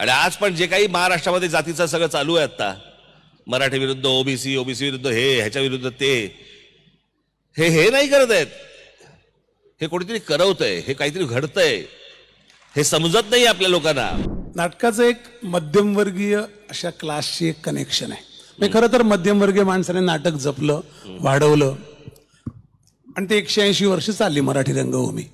आणि आज पण जे काही महाराष्ट्रामध्ये जातीचं सगळं चालू आहे आता मराठी विरुद्ध ओबीसी ओबीसी विरुद्ध हे ह्याच्या विरुद्ध ते हे हे नाही करत आहेत हे कोणीतरी करवतंय हे काहीतरी घडतंय हे समजत नाही आपल्या लोकांना नाटकाचं एक मध्यमवर्गीय अशा क्लासची एक कनेक्शन आहे म्हणजे खरं तर मध्यमवर्गीय माणसाने नाटक जपलं वाढवलं आणि ते एकशे ऐंशी वर्ष चालली मराठी रंगभूमी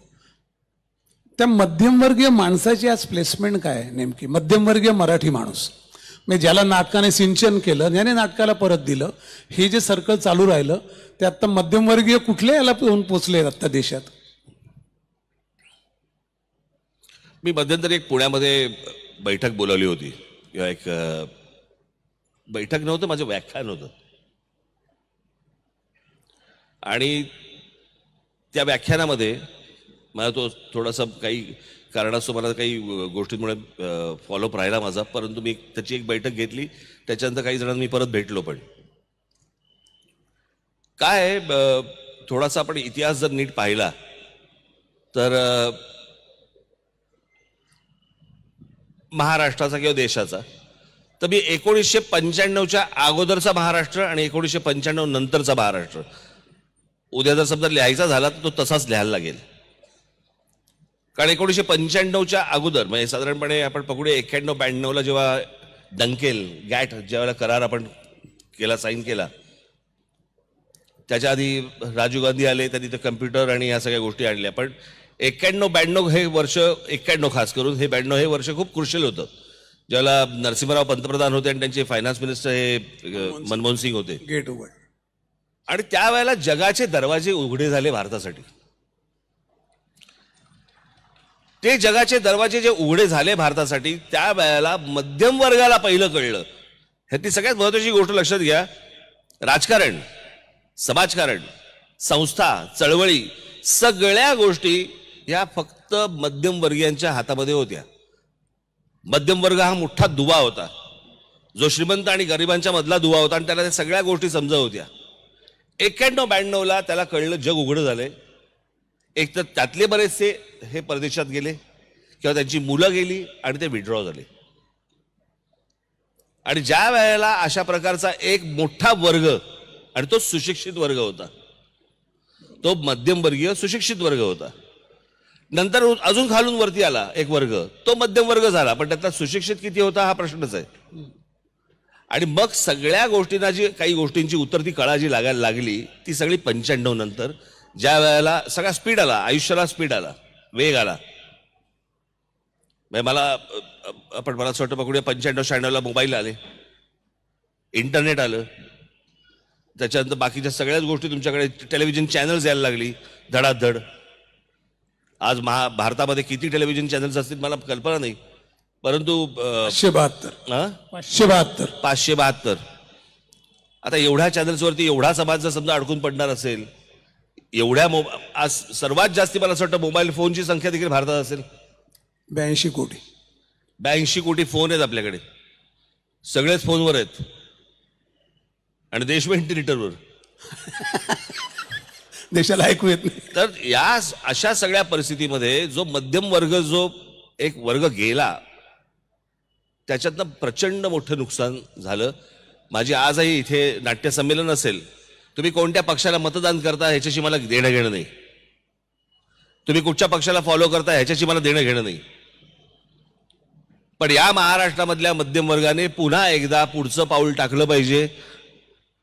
त्या मध्यमवर्गीय माणसाची आज प्लेसमेंट काय नेमकी मध्यमवर्गीय मराठी माणूस मी म्हणजे ज्याला नाटकाने सिंचन केलं ज्याने नाटकाला परत दिलं हे जे सर्कल चालू राहिलं ते आत्ता मध्यमवर्गीय कुठल्या याला येऊन पोचले आत्ता देशात मी मध्यंतरी एक पुण्यामध्ये बैठक बोलावली होती किंवा एक बैठक नव्हतं माझं व्याख्यान होतं आणि त्या व्याख्यानामध्ये मला तो थोडासा काही कारणास्तव मला काही गोष्टींमुळे फॉलोअप राहिला माझा परंतु मी त्याची एक बैठक घेतली त्याच्यानंतर काही जणांना मी परत भेटलो पण काय थोडासा आपण इतिहास जर नीट पाहिला तर महाराष्ट्राचा किंवा देशाचा तर मी एकोणीसशे पंच्याण्णवच्या अगोदरचा महाराष्ट्र आणि एकोणीसशे पंच्याण्णव नंतरचा महाराष्ट्र उद्या जर समजा लिहायचा झाला तर तो तसाच लिहायला लागेल कारण एकोणीसशे पंच्याण्णवच्या अगोदर म्हणजे साधारणपणे आपण पकडूया एक्क्याण्णव ब्याण्णवला जेव्हा डंकेल गॅट ज्यावेळेला करार आपण केला साईन केला त्याच्या आधी राजीव गांधी आले त्यांनी तर कम्प्युटर आणि या सगळ्या गोष्टी आणल्या पण एक्क्याण्णव ब्याण्णव हे वर्ष एक्क्याण्णव खास करून हे ब्याण्णव हे वर्ष खूप कृशल होतं ज्याला नरसिंहराव पंतप्रधान होते आणि त्यांचे फायनान्स मिनिस्टर हे मनमोहन सिंग होते गेट उघड आणि त्यावेळेला जगाचे दरवाजे उघडे झाले भारतासाठी ते जगाचे दरवाजे जे उघडे झाले भारतासाठी त्या वेळेला मध्यम वर्गाला पहिलं कळलं ती सगळ्यात महत्वाची गोष्ट लक्षात घ्या राजकारण समाजकारण संस्था चळवळी सगळ्या गोष्टी ह्या फक्त मध्यमवर्गीयांच्या हातामध्ये होत्या मध्यमवर्ग हा मोठा दुवा होता जो श्रीमंत आणि गरिबांच्या मधला दुवा होता आणि त्याला त्या सगळ्या गोष्टी समजा होत्या एक्क्याण्णव ब्याण्णवला त्याला कळलं जग उघडं झालंय एक तर त्यातले बरेचसे हे परदेशात गेले किंवा त्यांची मुलं गेली आणि ते विड्रॉ झाले आणि ज्या वेळेला अशा प्रकारचा एक मोठा वर्ग आणि तो सुशिक्षित वर्ग होता तो मध्यमवर्गीय सुशिक्षित वर्ग होता नंतर अजून खालून वरती आला एक वर्ग तो मध्यम वर्ग झाला पण त्यातला सुशिक्षित किती होता हा प्रश्नच आहे आणि मग सगळ्या गोष्टींना जी काही गोष्टींची उत्तर ती कळा जी लागायला लागली ती सगळी पंच्याण्णव नंतर ज्या वेळेला सगळा स्पीड आला आयुष्याला स्पीड आला वेग आला म्हणजे मला आपण मला असं वाटतं बघूया पंच्याण्णव शहाण्णवला मोबाईल आले इंटरनेट आलं त्याच्यानंतर बाकीच्या सगळ्याच गोष्टी तुमच्याकडे टेलिव्हिजन चॅनल्स यायला लागली धडाधड आज महा भारतामध्ये किती टेलिव्हिजन चॅनल्स असतील मला कल्पना नाही परंतु पाचशे बहात्तर पाचशे बहात्तर पाचशे बहात्तर आता एवढ्या चॅनल्सवरती एवढा समाज जर समजा अडकून पडणार असेल एवढ्या मोब आज सर्वात जास्ती मला असं वाटतं मोबाईल फोनची संख्या देखील भारतात असेल ब्याऐंशी कोटी ब्याऐंशी कोटी फोन आहेत आपल्याकडे सगळेच फोनवर आहेत आणि देश व्हेंटिलेटरवर देशाला ऐकू येत नाही तर या अशा सगळ्या परिस्थितीमध्ये जो मध्यम वर्ग जो एक वर्ग गेला त्याच्यातनं प्रचंड मोठं नुकसान झालं माझी आजही इथे नाट्यसंमेलन असेल तुम्ही कोणत्या पक्षाला मतदान करता ह्याच्याशी मला देणं घेणं नाही तुम्ही कुठच्या पक्षाला फॉलो करता ह्याच्याशी मला देणं घेणं नाही पण या महाराष्ट्रामधल्या मध्यमवर्गाने पुन्हा एकदा पुढचं पाऊल टाकलं पाहिजे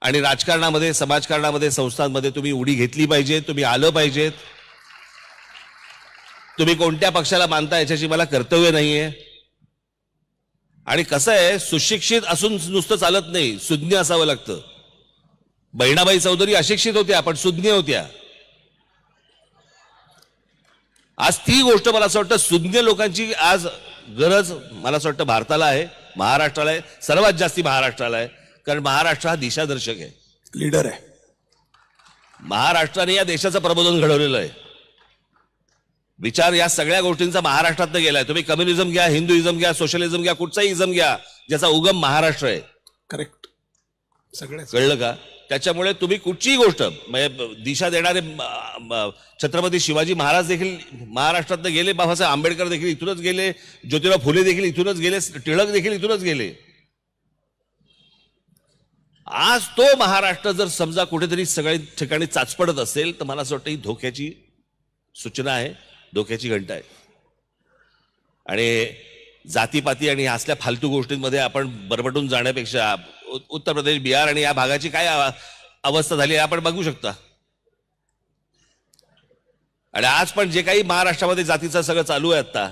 आणि राजकारणामध्ये समाजकारणामध्ये संस्थांमध्ये तुम्ही उडी घेतली पाहिजे तुम्ही आलं पाहिजेत तुम्ही कोणत्या पक्षाला मानता याच्याशी मला कर्तव्य नाहीये आणि कसं आहे सुशिक्षित असून नुसतं चालत नाही सुज्ञ असावं लागतं बहिणाबाई चौधरी अशिक्षित होत्या पण सुज्ञ होत्या आज ती गोष्ट मला असं वाटतं सुज्ञ लोकांची आज गरज मला असं वाटतं भारताला आहे महाराष्ट्राला आहे सर्वात जास्ती महाराष्ट्राला आहे कारण महाराष्ट्र हा दिशादर्शक आहे लीडर आहे महाराष्ट्राने या देशाचं प्रबोधन घडवलेलं आहे विचार या सगळ्या गोष्टींचा महाराष्ट्रात गेलाय तुम्ही कम्युनिझम घ्या हिंदुइझम घ्या सोशलिझम घ्या कुठचाही इझम घ्या ज्याचा उगम महाराष्ट्र आहे करेक्ट सगळं कळलं का त्याच्यामुळे तुम्ही कुठचीही गोष्ट म्हणजे दिशा देणारे छत्रपती शिवाजी महाराज देखील महाराष्ट्रात गेले बाबासाहेब आंबेडकर देखील इथूनच गेले ज्योतिराव फुले देखील इथूनच गेले टिळक देखील इथूनच गेले आज तो महाराष्ट्र जर समजा कुठेतरी सगळ्या ठिकाणी चाचपडत असेल तर मला असं वाटतं ही धोक्याची सूचना आहे धोक्याची घंटा आहे आणि जातीपाती आणि असल्या फालतू गोष्टींमध्ये आपण बरबटून जाण्यापेक्षा उत्तर प्रदेश बिहार आणि या भागाची काय अवस्था झाली आपण बघू शकता आणि आज पण जे काही महाराष्ट्रामध्ये जातीचं सगळं चालू आहे आता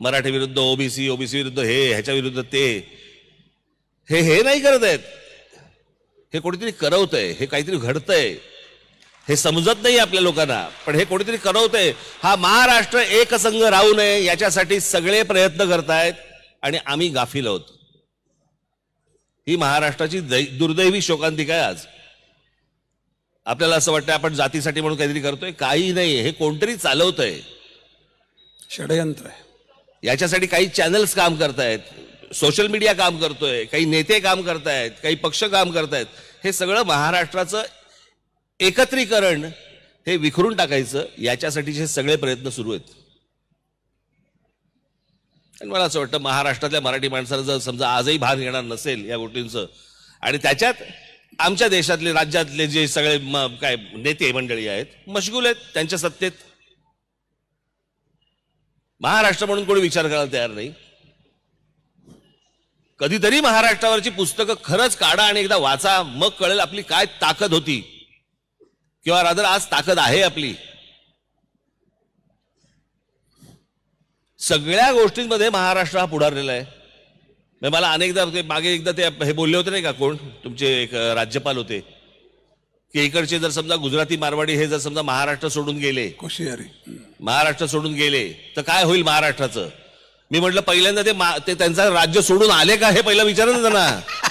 मराठी विरुद्ध ओबीसी ओबीसी विरुद्ध हे ह्याच्या विरुद्ध ते हे हे नाही करत आहेत हे कोणीतरी करवतंय हे काहीतरी घडतंय हे समजत नाही आपल्या लोकांना पण हे कोणीतरी करवतंय हा महाराष्ट्र एकसंघ राहू नये याच्यासाठी सगळे प्रयत्न करतायत आणि आम्ही गाफील आहोत ही महाराष्ट्राची दुर्दैवी शोकांतिका आहे आज आपल्याला असं वाटतं आपण जातीसाठी म्हणून काहीतरी करतोय काही नाही हे कोणतरी चालवत आहे षडयंत्र आहे याच्यासाठी काही चॅनल्स काम करतायत सोशल मीडिया काम करतोय काही नेते काम करतायत काही पक्ष काम करतायत हे सगळं महाराष्ट्राचं एकत्रीकरण हे विखरून टाकायचं याच्यासाठीचे सगळे प्रयत्न सुरू आहेत आणि मला असं वाटतं महाराष्ट्रातल्या मराठी माणसाला जर समजा आजही भान घेणार नसेल या गोष्टींचं आणि त्याच्यात आमच्या देशातले राज्यातले जे सगळे काय नेते मंडळी आहेत मशगूल आहेत त्यांच्या सत्तेत महाराष्ट्र म्हणून कोणी विचार करायला तयार नाही कधीतरी महाराष्ट्रावरची पुस्तकं खरंच काढा आणि एकदा वाचा मग कळेल आपली काय ताकद होती किंवा रादर आज ताकद आहे आपली सगळ्या गोष्टींमध्ये महाराष्ट्र हा पुढारलेला आहे म्हणजे मला अनेकदा मागे एकदा ते हे बोलले होते नाही का कोण तुमचे एक राज्यपाल होते की इकडचे जर समजा गुजराती मारवाडी हे जर समजा महाराष्ट्र सोडून गेले महाराष्ट्र सोडून गेले तर काय होईल महाराष्ट्राचं मी म्हटलं पहिल्यांदा ते त्यांचा राज्य सोडून आले का हे पहिलं विचारा ना त्यांना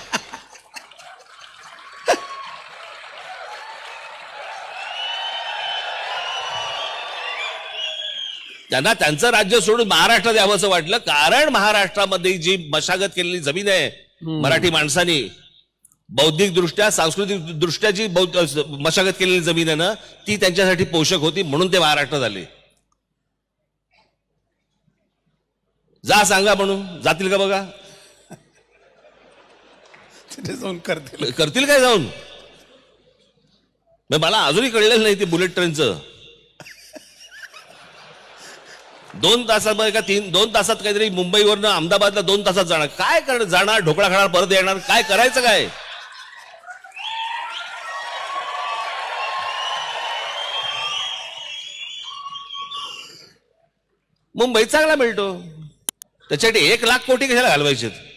त्यांना त्यांचं राज्य सोडून महाराष्ट्र असं वाटलं कारण महाराष्ट्रामध्ये जी मशागत केलेली जमीन आहे मराठी माणसानी बौद्धिक दृष्ट्या सांस्कृतिक दृष्ट्या जी मशागत केलेली जमीन आहे ना ती त्यांच्यासाठी पोषक होती म्हणून ते महाराष्ट्र झाले जा सांगा म्हणून जातील का बघा तिथे जाऊन करतील करतील काय जाऊन मला अजूनही कळलेलं नाही ते बुलेट ट्रेनचं दोन तासामध्ये का तीन दोन तासात काहीतरी मुंबईवरनं अहमदाबादला दोन तासात जाणार काय करणार जाणार ढोकळा खाणार परत येणार काय करायचं काय मुंबई चांगला मिळतो त्याच्यासाठी एक लाख कोटी कशाला घालवायचे